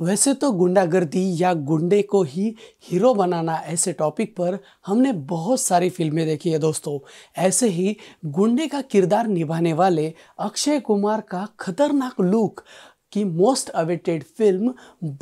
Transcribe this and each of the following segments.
वैसे तो गुंडागर्दी या गुंडे को ही हीरो बनाना ऐसे टॉपिक पर हमने बहुत सारी फिल्में देखी है दोस्तों ऐसे ही गुंडे का किरदार निभाने वाले अक्षय कुमार का खतरनाक लुक की most awaited film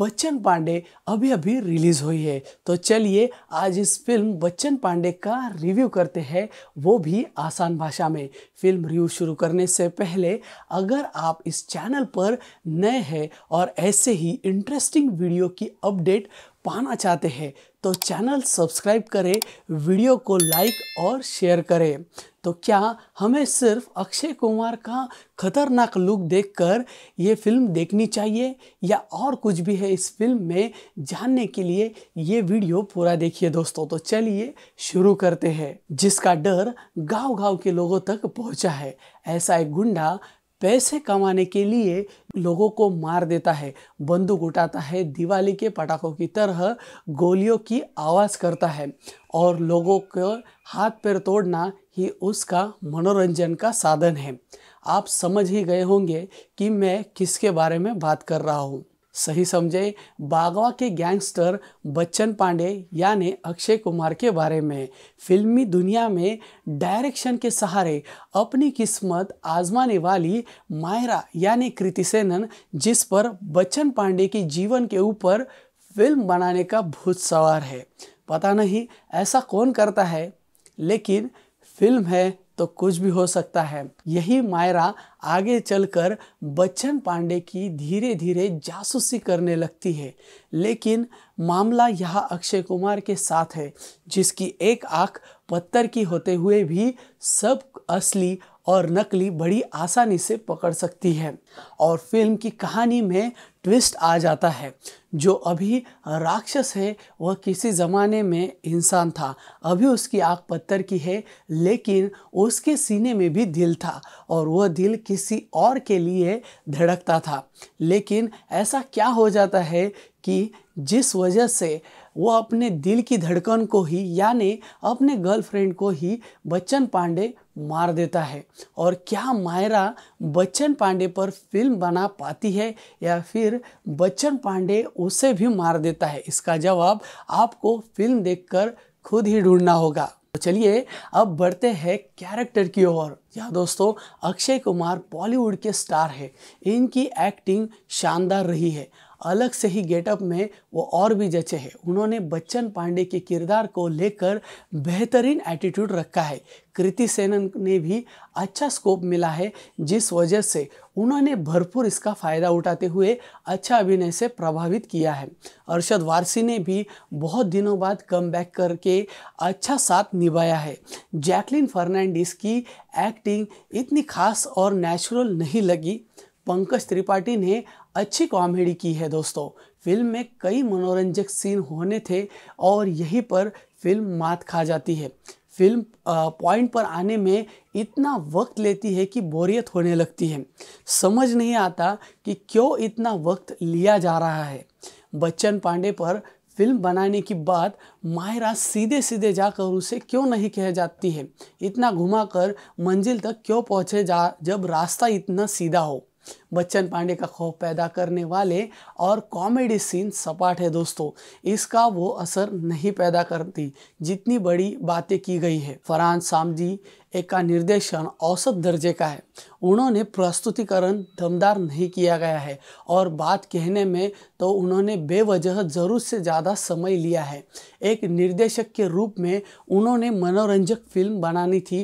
Bachchan Pandey अभी अभी रिलीज़ हुई है तो चलिए आज इस फिल्म बच्चन पांडे का रिव्यू करते हैं वो भी आसान भाषा में फिल्म रिव्यू शुरू करने से पहले अगर आप इस चैनल पर नए हैं और ऐसे ही इंटरेस्टिंग वीडियो की अपडेट पाना चाहते हैं तो चैनल सब्सक्राइब करें वीडियो को लाइक और शेयर करें तो क्या हमें सिर्फ अक्षय कुमार का खतरनाक लुक देखकर ये फिल्म देखनी चाहिए या और कुछ भी है इस फिल्म में जानने के लिए ये वीडियो पूरा देखिए दोस्तों तो चलिए शुरू करते हैं जिसका डर गांव-गांव के लोगों तक पहुंचा है ऐसा एक गुंडा पैसे कमाने के लिए लोगों को मार देता है बंदूक उठाता है दिवाली के पटाखों की तरह गोलियों की आवाज़ करता है और लोगों को हाथ पैर तोड़ना ही उसका मनोरंजन का साधन है आप समझ ही गए होंगे कि मैं किसके बारे में बात कर रहा हूँ सही समझे बागवा के गैंगस्टर बच्चन पांडे यानी अक्षय कुमार के बारे में फिल्मी दुनिया में डायरेक्शन के सहारे अपनी किस्मत आजमाने वाली मायरा यानी कृति सेनन जिस पर बच्चन पांडे के जीवन के ऊपर फिल्म बनाने का भूत सवार है पता नहीं ऐसा कौन करता है लेकिन फिल्म है तो कुछ भी हो सकता है यही मायरा आगे चलकर बच्चन पांडे की धीरे धीरे जासूसी करने लगती है लेकिन मामला यह अक्षय कुमार के साथ है जिसकी एक आंख पत्थर की होते हुए भी सब असली और नकली बड़ी आसानी से पकड़ सकती है और फिल्म की कहानी में ट्विस्ट आ जाता है जो अभी राक्षस है वह किसी ज़माने में इंसान था अभी उसकी आँख पत्थर की है लेकिन उसके सीने में भी दिल था और वह दिल किसी और के लिए धड़कता था लेकिन ऐसा क्या हो जाता है कि जिस वजह से वह अपने दिल की धड़कन को ही यानी अपने गर्लफ्रेंड को ही बच्चन पांडे मार देता है और क्या मायरा बच्चन पांडे पर फिल्म बना पाती है या फिर बच्चन पांडे उसे भी मार देता है इसका जवाब आपको फिल्म देखकर खुद ही ढूंढना होगा तो चलिए अब बढ़ते हैं कैरेक्टर की ओर या दोस्तों अक्षय कुमार बॉलीवुड के स्टार है इनकी एक्टिंग शानदार रही है अलग से ही गेटअप में वो और भी जचे हैं उन्होंने बच्चन पांडे के किरदार को लेकर बेहतरीन एटीट्यूड रखा है कृति सेनन ने भी अच्छा स्कोप मिला है जिस वजह से उन्होंने भरपूर इसका फ़ायदा उठाते हुए अच्छा अभिनय से प्रभावित किया है अरशद वारसी ने भी बहुत दिनों बाद कम बैक करके अच्छा साथ निभाया है जैकलिन फर्नांडिस की एक्टिंग इतनी खास और नेचुरल नहीं लगी पंकज त्रिपाठी ने अच्छी कॉमेडी की है दोस्तों फिल्म में कई मनोरंजक सीन होने थे और यहीं पर फिल्म मात खा जाती है फिल्म पॉइंट पर आने में इतना वक्त लेती है कि बोरियत होने लगती है समझ नहीं आता कि क्यों इतना वक्त लिया जा रहा है बच्चन पांडे पर फिल्म बनाने की बात माहिरा सीधे सीधे जाकर उसे क्यों नहीं कह जाती है इतना घुमाकर मंजिल तक क्यों पहुँचे जा जब रास्ता इतना सीधा हो बच्चन पांडे का खौफ पैदा करने वाले और कॉमेडी सीन सपाट है दोस्तों इसका वो असर नहीं पैदा करती जितनी बड़ी बातें की गई है फरहान सामजी का निर्देशन औसत दर्जे का है उन्होंने प्रस्तुतिकरण दमदार नहीं किया गया है और बात कहने में तो उन्होंने बेवजह ज़रूर से ज़्यादा समय लिया है एक निर्देशक के रूप में उन्होंने मनोरंजक फिल्म बनानी थी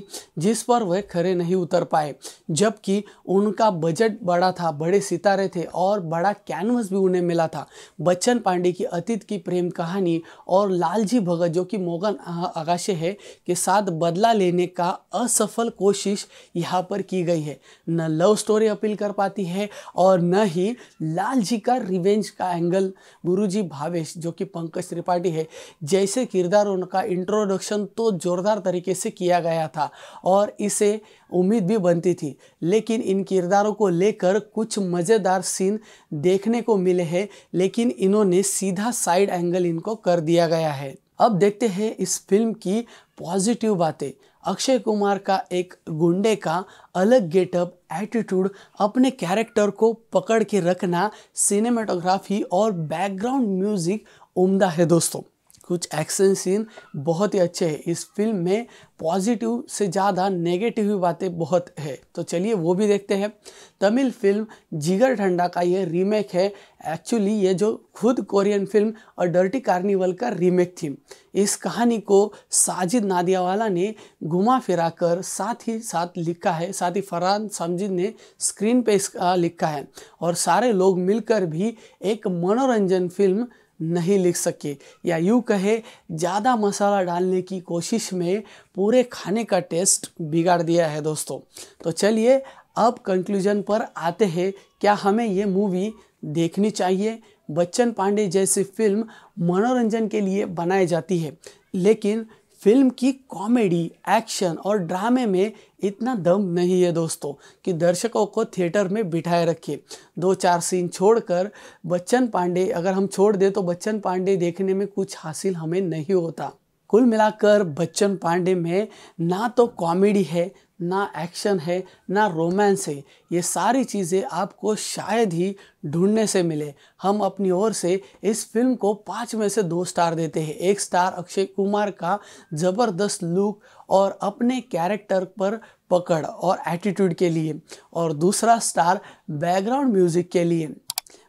जिस पर वह खरे नहीं उतर पाए जबकि उनका बजट बड़ा था था बड़े सितारे थे और बड़ा कैनवस भी उन्हें मिला था बच्चन पांडे की अतीत की प्रेम कहानी और लालजी भगत जो कि मोगन आगाशे है के साथ बदला लेने का असफल कोशिश यहाँ पर की गई है न लव स्टोरी अपील कर पाती है और न ही लालजी का रिवेंज का एंगल गुरुजी भावेश जो कि पंकज त्रिपाठी है जैसे किरदारों का इंट्रोडक्शन तो जोरदार तरीके से किया गया था और इसे उम्मीद भी बनती थी लेकिन इन किरदारों को लेकर तक कुछ मज़ेदार सीन देखने को मिले हैं लेकिन इन्होंने सीधा साइड एंगल इनको कर दिया गया है अब देखते हैं इस फिल्म की पॉजिटिव बातें अक्षय कुमार का एक गुंडे का अलग गेटअप एटीट्यूड अपने कैरेक्टर को पकड़ के रखना सिनेमाटोग्राफी और बैकग्राउंड म्यूजिक उम्दा है दोस्तों कुछ एक्शन सीन बहुत ही अच्छे हैं इस फिल्म में पॉजिटिव से ज़्यादा नेगेटिव ही बातें बहुत है तो चलिए वो भी देखते हैं तमिल फिल्म जिगर ठंडा का ये रीमेक है एक्चुअली ये जो खुद कोरियन फिल्म और डर्टी कार्निवल का रीमेक थी इस कहानी को साजिद नादियावाला ने घुमा फिरा कर साथ ही साथ लिखा है साथ ही फरहान समजिद ने स्क्रीन पे इसका लिखा है और सारे लोग मिलकर भी एक मनोरंजन फिल्म नहीं लिख सके या यूँ कहे ज़्यादा मसाला डालने की कोशिश में पूरे खाने का टेस्ट बिगाड़ दिया है दोस्तों तो चलिए अब कंक्लूजन पर आते हैं क्या हमें ये मूवी देखनी चाहिए बच्चन पांडे जैसी फिल्म मनोरंजन के लिए बनाई जाती है लेकिन फिल्म की कॉमेडी एक्शन और ड्रामे में इतना दम नहीं है दोस्तों कि दर्शकों को थिएटर में बिठाए रखे दो चार सीन छोड़कर बच्चन पांडे अगर हम छोड़ दें तो बच्चन पांडे देखने में कुछ हासिल हमें नहीं होता कुल मिलाकर बच्चन पांडे में ना तो कॉमेडी है ना एक्शन है ना रोमांस है ये सारी चीज़ें आपको शायद ही ढूंढने से मिले हम अपनी ओर से इस फिल्म को पाँच में से दो स्टार देते हैं एक स्टार अक्षय कुमार का ज़बरदस्त लुक और अपने कैरेक्टर पर पकड़ और एटीट्यूड के लिए और दूसरा स्टार बैकग्राउंड म्यूज़िक के लिए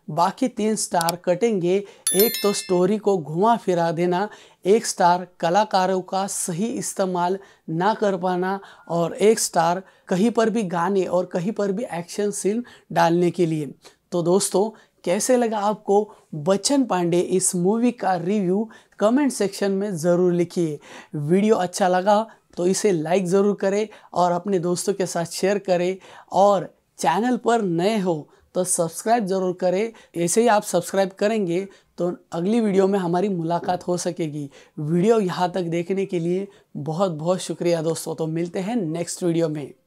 बाकी तीन स्टार कटेंगे एक तो स्टोरी को घुमा फिरा देना एक स्टार कलाकारों का सही इस्तेमाल ना कर पाना और एक स्टार कहीं पर भी गाने और कहीं पर भी एक्शन सीन डालने के लिए तो दोस्तों कैसे लगा आपको बच्चन पांडे इस मूवी का रिव्यू कमेंट सेक्शन में ज़रूर लिखिए वीडियो अच्छा लगा तो इसे लाइक ज़रूर करें और अपने दोस्तों के साथ शेयर करें और चैनल पर नए हो तो सब्सक्राइब ज़रूर करें ऐसे ही आप सब्सक्राइब करेंगे तो अगली वीडियो में हमारी मुलाकात हो सकेगी वीडियो यहाँ तक देखने के लिए बहुत बहुत शुक्रिया दोस्तों तो मिलते हैं नेक्स्ट वीडियो में